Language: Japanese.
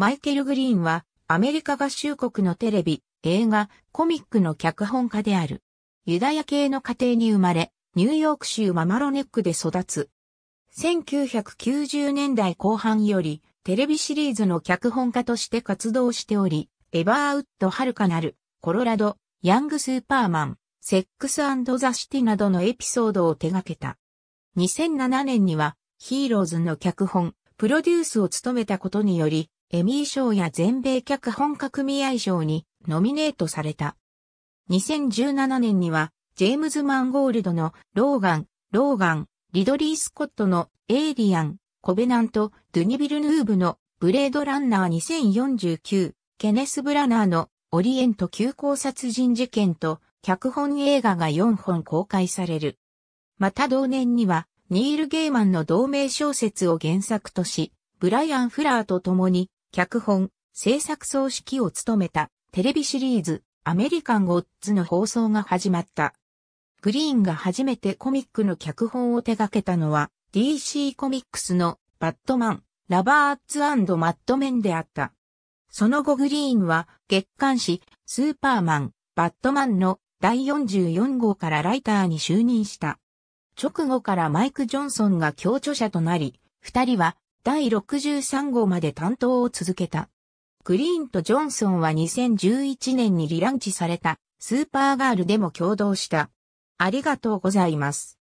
マイケル・グリーンは、アメリカ合衆国のテレビ、映画、コミックの脚本家である。ユダヤ系の家庭に生まれ、ニューヨーク州ママロネックで育つ。1990年代後半より、テレビシリーズの脚本家として活動しており、エバーウッド・ハルカなる、コロラド、ヤング・スーパーマン、セックスザ・シティなどのエピソードを手掛けた。2007年には、ヒーローズの脚本、プロデュースを務めたことにより、エミー賞や全米脚本家組合賞にノミネートされた。2017年には、ジェームズ・マンゴールドのローガン、ローガン、リドリー・スコットのエイリアン、コベナント、ドゥニビル・ヌーブのブレードランナー2049、ケネス・ブラナーのオリエント急行殺人事件と脚本映画が4本公開される。また同年には、ニール・ゲーマンの同名小説を原作とし、ブライアン・フラーと共に脚本、制作総指揮を務めたテレビシリーズアメリカンゴッズの放送が始まった。グリーンが初めてコミックの脚本を手掛けたのは DC コミックスのバットマン、ラバーツマットメンであった。その後グリーンは月刊誌スーパーマン、バットマンの第44号からライターに就任した。直後からマイク・ジョンソンが協著者となり、二人は第63号まで担当を続けた。グリーンとジョンソンは2011年にリランチされたスーパーガールでも共同した。ありがとうございます。